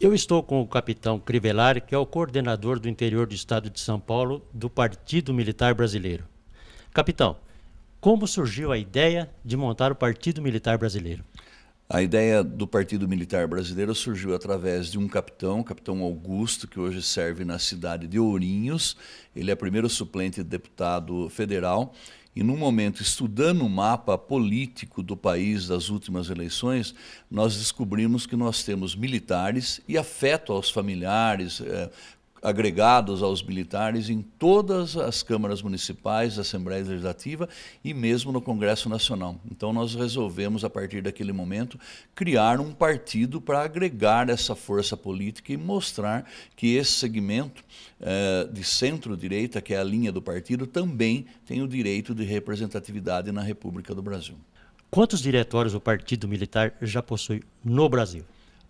Eu estou com o capitão Crivellari, que é o coordenador do interior do estado de São Paulo do Partido Militar Brasileiro. Capitão, como surgiu a ideia de montar o Partido Militar Brasileiro? A ideia do Partido Militar Brasileiro surgiu através de um capitão, o capitão Augusto, que hoje serve na cidade de Ourinhos. Ele é primeiro suplente de deputado federal e num momento, estudando o mapa político do país das últimas eleições, nós descobrimos que nós temos militares e afeto aos familiares, eh, agregados aos militares em todas as câmaras municipais, Assembleia Legislativa e mesmo no Congresso Nacional. Então nós resolvemos, a partir daquele momento, criar um partido para agregar essa força política e mostrar que esse segmento eh, de centro-direita, que é a linha do partido, também tem o direito de representatividade na República do Brasil. Quantos diretórios o Partido Militar já possui no Brasil?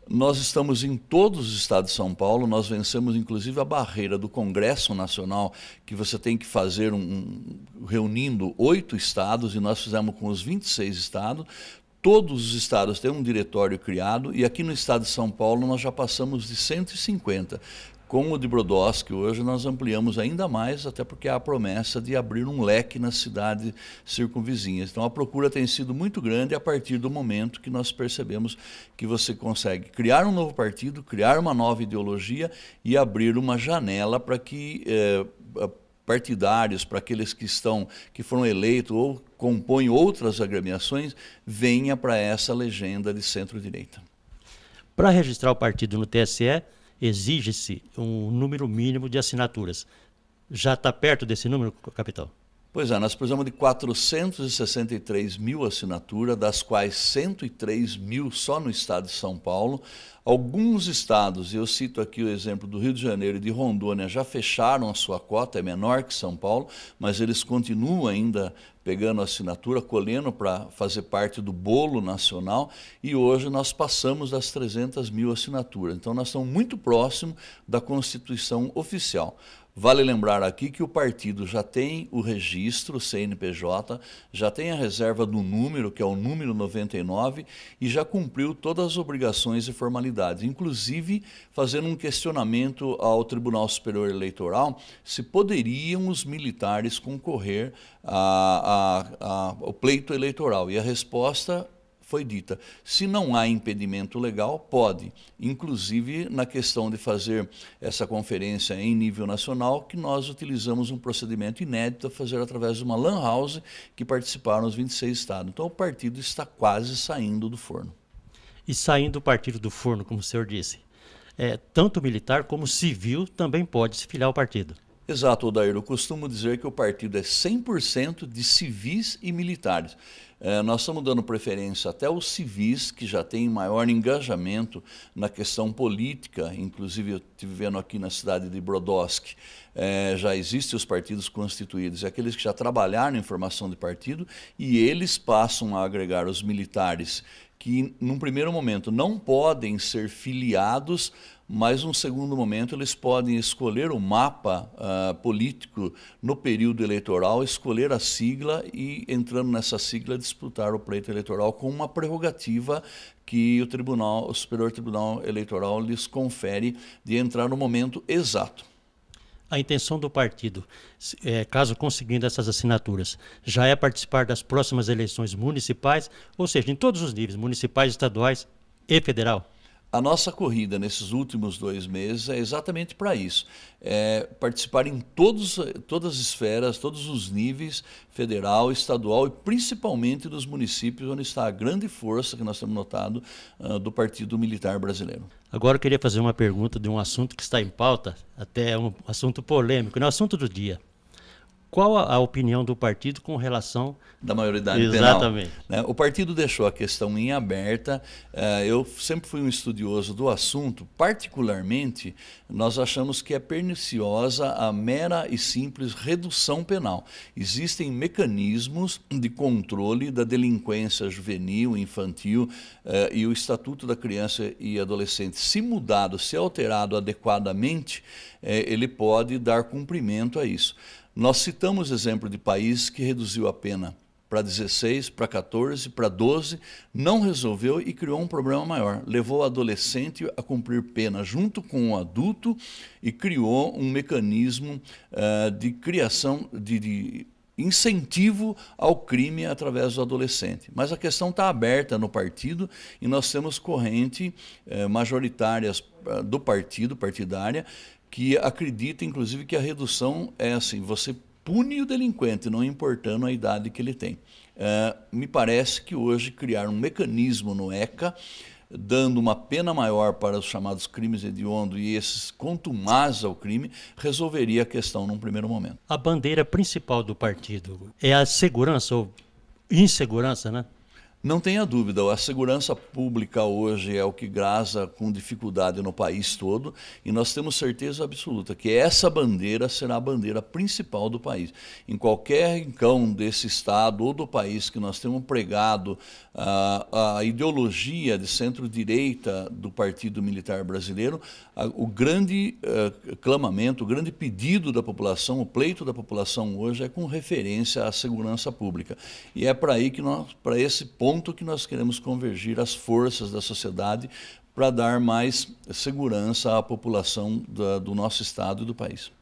Nós estamos em todos os estados de São Paulo, nós vencemos inclusive a barreira do Congresso Nacional, que você tem que fazer um, um reunindo oito estados, e nós fizemos com os 26 estados. Todos os estados têm um diretório criado, e aqui no estado de São Paulo nós já passamos de 150. Com o de Brodowski, hoje nós ampliamos ainda mais, até porque há a promessa de abrir um leque na cidade circunvizinhas. Então a procura tem sido muito grande a partir do momento que nós percebemos que você consegue criar um novo partido, criar uma nova ideologia e abrir uma janela para que eh, partidários, para aqueles que estão que foram eleitos ou compõem outras agremiações, venha para essa legenda de centro-direita. Para registrar o partido no TSE, exige-se um número mínimo de assinaturas. Já está perto desse número, capitão? Pois é, nós precisamos de 463 mil assinaturas, das quais 103 mil só no estado de São Paulo. Alguns estados, eu cito aqui o exemplo do Rio de Janeiro e de Rondônia, já fecharam a sua cota, é menor que São Paulo, mas eles continuam ainda pegando assinatura, colhendo para fazer parte do bolo nacional e hoje nós passamos das 300 mil assinaturas. Então nós estamos muito próximo da constituição oficial. Vale lembrar aqui que o partido já tem o registro, o CNPJ, já tem a reserva do número, que é o número 99, e já cumpriu todas as obrigações e formalidades, inclusive fazendo um questionamento ao Tribunal Superior Eleitoral se poderiam os militares concorrer ao pleito eleitoral. E a resposta foi dita. Se não há impedimento legal, pode, inclusive na questão de fazer essa conferência em nível nacional, que nós utilizamos um procedimento inédito a fazer através de uma LAN house que participaram os 26 estados. Então o partido está quase saindo do forno. E saindo do partido do forno, como o senhor disse, é, tanto militar como civil também pode se filiar ao partido. Exato, Odair. Eu costumo dizer que o partido é 100% de civis e militares. É, nós estamos dando preferência até aos civis, que já têm maior engajamento na questão política. Inclusive, eu estive vendo aqui na cidade de Brodowski, é, já existem os partidos constituídos, E é aqueles que já trabalharam em formação de partido, e eles passam a agregar os militares que, num primeiro momento, não podem ser filiados mas num segundo momento eles podem escolher o mapa uh, político no período eleitoral, escolher a sigla e, entrando nessa sigla, disputar o pleito eleitoral com uma prerrogativa que o Tribunal, o Superior Tribunal Eleitoral lhes confere de entrar no momento exato. A intenção do partido, é, caso conseguindo essas assinaturas, já é participar das próximas eleições municipais, ou seja, em todos os níveis, municipais, estaduais e federal? A nossa corrida nesses últimos dois meses é exatamente para isso: é participar em todos, todas as esferas, todos os níveis, federal, estadual e principalmente nos municípios, onde está a grande força que nós temos notado uh, do Partido Militar Brasileiro. Agora eu queria fazer uma pergunta de um assunto que está em pauta, até um assunto polêmico, é o assunto do dia qual a, a, opinião do partido com relação da maioridade exatamente penal, né? o partido deixou a questão em aberta uh, eu sempre fui um estudioso do assunto particularmente nós achamos que é perniciosa a mera e simples redução penal existem mecanismos de controle da delinquência juvenil infantil uh, e o estatuto da criança e adolescente se mudado se alterado adequadamente é, ele pode dar cumprimento a isso. Nós citamos exemplo de país que reduziu a pena para 16, para 14, para 12, não resolveu e criou um problema maior. Levou o adolescente a cumprir pena junto com o adulto e criou um mecanismo uh, de criação de, de incentivo ao crime através do adolescente. Mas a questão está aberta no partido e nós temos corrente eh, majoritárias é, do partido, partidária, que acredita, inclusive, que a redução é assim: você pune o delinquente, não importando a idade que ele tem. É, me parece que hoje criar um mecanismo no ECA, dando uma pena maior para os chamados crimes hediondos e esses contumaz ao crime, resolveria a questão num primeiro momento. A bandeira principal do partido é a segurança ou insegurança, né? Não tenha dúvida, a segurança pública hoje é o que grasa com dificuldade no país todo e nós temos certeza absoluta que essa bandeira será a bandeira principal do país. Em qualquer rincão desse Estado ou do país que nós temos pregado a, ah, a ideologia de centro-direita do Partido Militar Brasileiro, a, o grande a, ah, clamamento, o grande pedido da população, o pleito da população hoje é com referência à segurança pública. E é para aí que nós, para esse ponto, ponto que nós queremos convergir as forças da sociedade para dar mais segurança à população da, do nosso estado e do país.